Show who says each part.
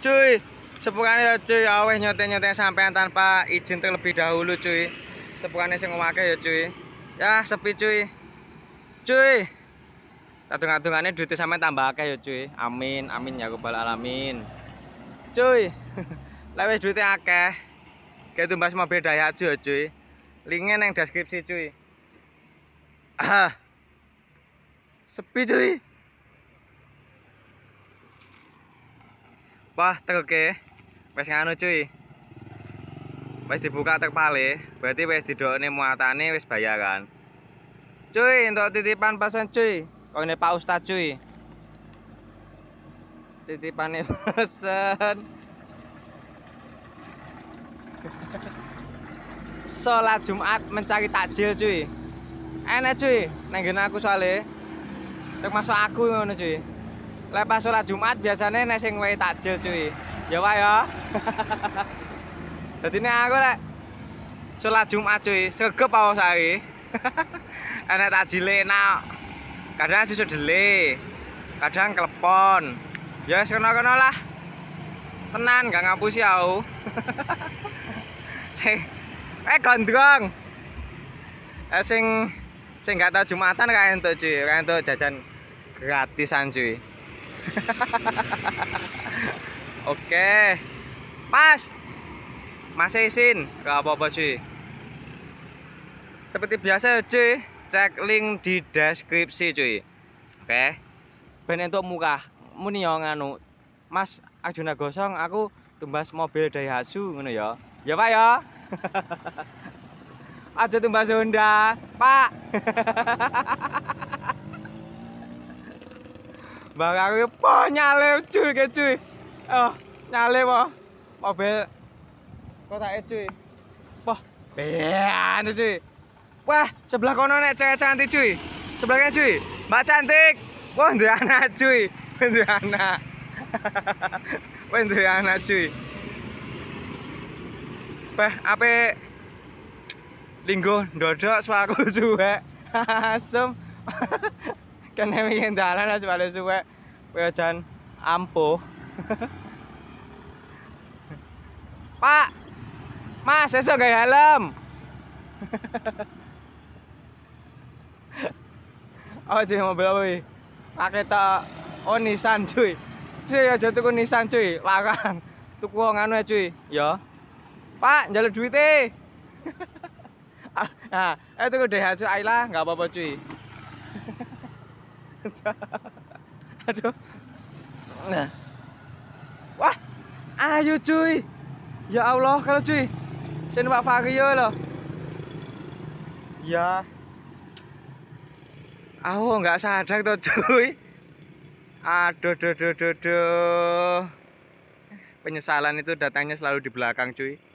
Speaker 1: cuy sepukane ya cuy aweh nyoteng-nyoteng sampean tanpa izin terlebih dahulu cuy sepukane sing omake ya cuy yah sepi cuy cuy tadung-tadungane duit sampe tambah akeh ya cuy amin amin ya rabbal alamin cuy lewes duitnya akeh kayak tumbas sama beda ya cuy cuy linknya neng deskripsi cuy ah. sepi cuy Wah, truk ya. Wes nganu cuy. Wes dibuka terpale, berarti wes didokne muatane wes bayaran. Cuy, untuk titipan pasan cuy. Kau ini Pak Ustad cuy. ini pesan. Sholat Jumat mencari takjil cuy. Enak cuy, nenggen aku soalnya. Termasuk aku ngono cuy. lepas sholat Jumat biasanya nek sing wae takjil cuy. Ya wae ya. Dadi aku lek sholat Jumat cuy, segep aku saiki. Enak takjil enak. Kadang susu dele. Kadang kelepon Ya wis kena lah. Tenan gak ngapusi aku. Cek. Eh gondrong. Eh sing sing gak tau Jumatan kae entuk cuy, kae entuk jajan gratisan cuy. Oke. Mas. Mas izin. Gak apa-apa, cuy. Seperti biasa, cuy. Cek link di deskripsi, cuy. Oke. Ben untuk muka. Muni yo Mas Ajuna gosong, aku tumbas mobil Daihatsu ngono ya. Ya, Pak ya. Aja tumbas Honda, Pak. barang ini po nyale cuy ke cuy oh nyale po mobil kok tak e, cuy po bean e, cuy wah sebelah kono nek cewek cantik cuy sebelahnya cuy mbak cantik wah dia anak cuy dia anak wah dia anak cuy wah apa linggo dodok suaku juga asem kene wingi dalan aja balik suwe kowe ampuh Pak Mas esok gaya helm Oh jadi mobil apa iki pakai tak oh Nissan cuy cuy jatuh ke Nissan cuy larang tuku nganu ya cuy ya Pak njaluk duit Eh, ah, nah eh tuku Daihatsu Ayla nggak apa-apa cuy aduh nah wah ayo cuy ya Allah kalau cuy trên Pak Fahri loh ya aku nggak sadar tuh cuy aduh aduh, aduh, duh duh penyesalan itu datangnya selalu di belakang cuy